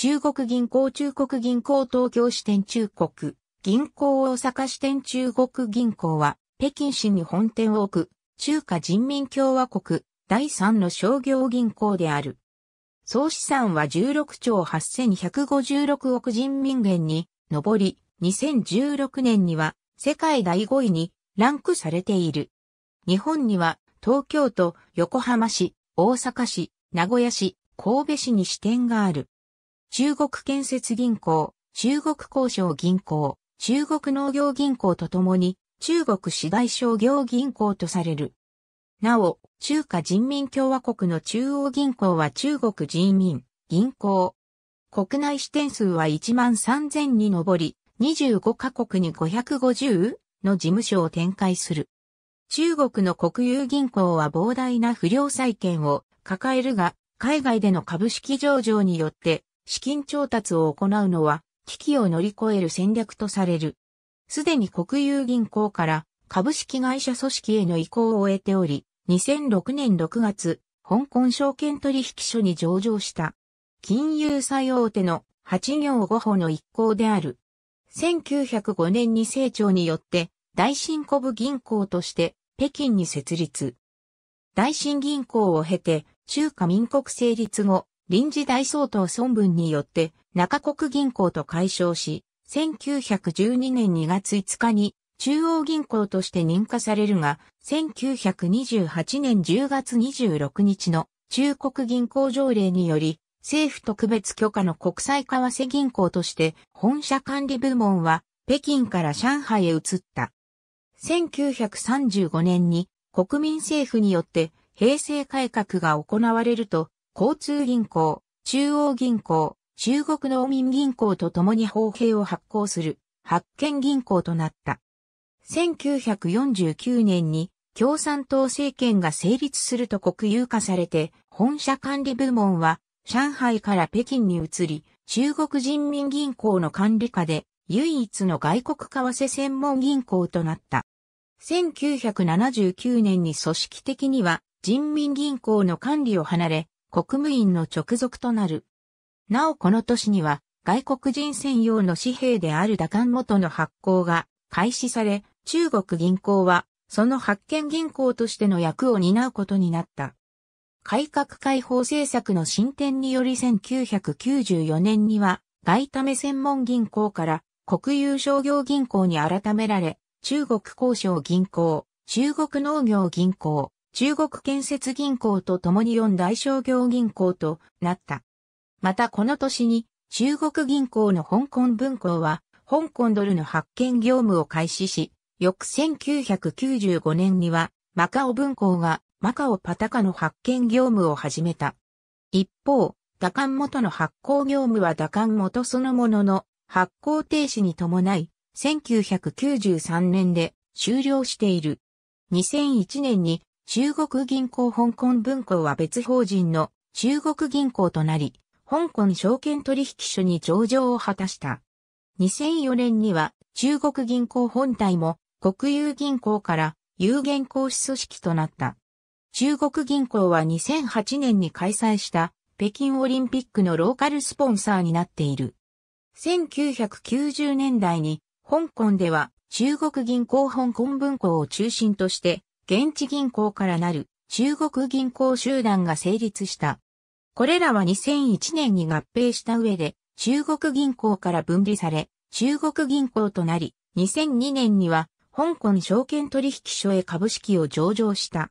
中国銀行中国銀行東京支店中国銀行大阪支店中国銀行は北京市に本店を置く中華人民共和国第3の商業銀行である。総資産は16兆8156億人民元に上り、2016年には世界第5位にランクされている。日本には東京都、横浜市、大阪市、名古屋市、神戸市に支店がある。中国建設銀行、中国工商銀行、中国農業銀行とともに、中国市大商業銀行とされる。なお、中華人民共和国の中央銀行は中国人民銀行。国内支店数は1万3000に上り、25カ国に550の事務所を展開する。中国の国有銀行は膨大な不良債権を抱えるが、海外での株式上場によって資金調達を行うのは、危機を乗り越える戦略とされる。すでに国有銀行から株式会社組織への移行を終えており、2006年6月、香港証券取引所に上場した。金融最大手の8行5歩の一行である。1905年に成長によって大新古部銀行として北京に設立。大新銀行を経て中華民国成立後、臨時大総統孫文によって中国銀行と解消し、1912年2月5日に中央銀行として認可されるが、1928年10月26日の中国銀行条例により、政府特別許可の国際為替銀行として本社管理部門は北京から上海へ移った。1935年に国民政府によって平成改革が行われると交通銀行、中央銀行、中国農民銀行と共に法兵を発行する発見銀行となった。1949年に共産党政権が成立すると国有化されて、本社管理部門は上海から北京に移り、中国人民銀行の管理下で唯一の外国為替専門銀行となった。1979年に組織的には人民銀行の管理を離れ、国務院の直属となる。なおこの年には、外国人専用の紙幣である打艦元の発行が開始され、中国銀行は、その発見銀行としての役を担うことになった。改革開放政策の進展により1994年には、外為専門銀行から国有商業銀行に改められ、中国交渉銀行、中国農業銀行、中国建設銀行と共に4大商業銀行となった。またこの年に中国銀行の香港分行は香港ドルの発券業務を開始し、翌1995年にはマカオ分行がマカオパタカの発券業務を始めた。一方、打艦元の発行業務は打艦元そのものの発行停止に伴い、1993年で終了している。2001年に中国銀行香港分行は別法人の中国銀行となり、香港証券取引所に上場を果たした。2004年には中国銀行本体も国有銀行から有限公司組織となった。中国銀行は2008年に開催した北京オリンピックのローカルスポンサーになっている。1990年代に香港では中国銀行香港分庫を中心として現地銀行からなる中国銀行集団が成立した。これらは2001年に合併した上で中国銀行から分離され、中国銀行となり、2002年には香港証券取引所へ株式を上場した。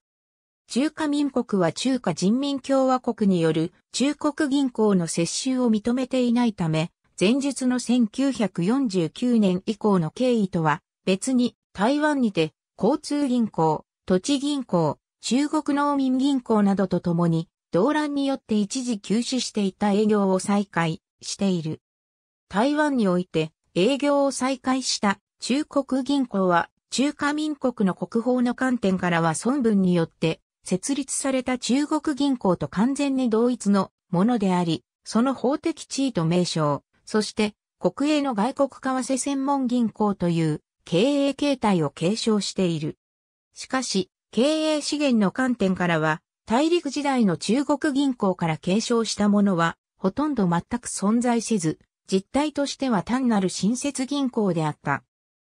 中華民国は中華人民共和国による中国銀行の接収を認めていないため、前述の1949年以降の経緯とは別に台湾にて交通銀行、土地銀行、中国農民銀行などとともに、動乱によって一時休止していた営業を再開している。台湾において営業を再開した中国銀行は中華民国の国宝の観点からは孫文によって設立された中国銀行と完全に同一のものであり、その法的地位と名称、そして国営の外国為替専門銀行という経営形態を継承している。しかし、経営資源の観点からは、大陸時代の中国銀行から継承したものは、ほとんど全く存在せず、実態としては単なる新設銀行であった。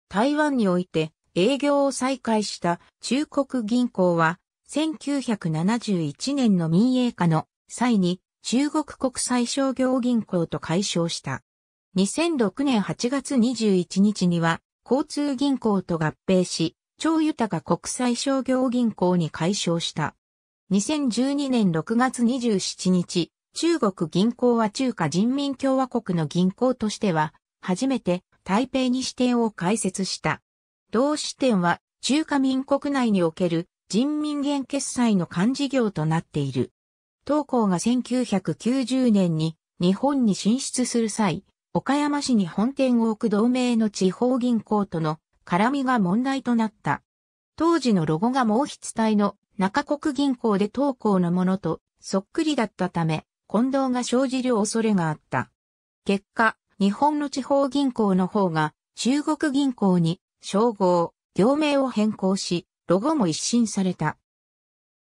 台湾において営業を再開した中国銀行は、1971年の民営化の際に中国国際商業銀行と解消した。2006年8月21日には交通銀行と合併し、超豊国際商業銀行に解消した。2012年6月27日、中国銀行は中華人民共和国の銀行としては、初めて台北に支店を開設した。同支店は中華民国内における人民元決済の幹事業となっている。当行が1990年に日本に進出する際、岡山市に本店を置く同盟の地方銀行との絡みが問題となった。当時のロゴが毛筆体の中国銀行で投稿のものとそっくりだったため、混同が生じる恐れがあった。結果、日本の地方銀行の方が中国銀行に称号、業名を変更し、ロゴも一新された。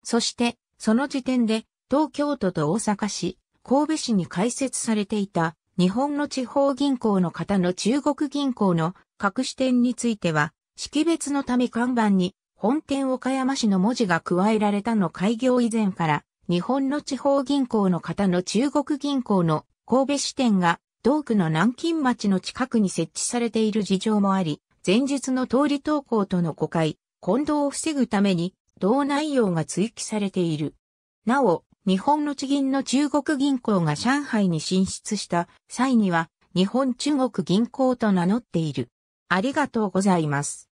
そして、その時点で東京都と大阪市、神戸市に開設されていた日本の地方銀行の方の中国銀行の各支店については、識別のため看板に、本店岡山市の文字が加えられたの開業以前から、日本の地方銀行の方の中国銀行の神戸支店が、同区の南京町の近くに設置されている事情もあり、前述の通り投稿との誤解、混同を防ぐために、同内容が追記されている。なお、日本の地銀の中国銀行が上海に進出した際には、日本中国銀行と名乗っている。ありがとうございます。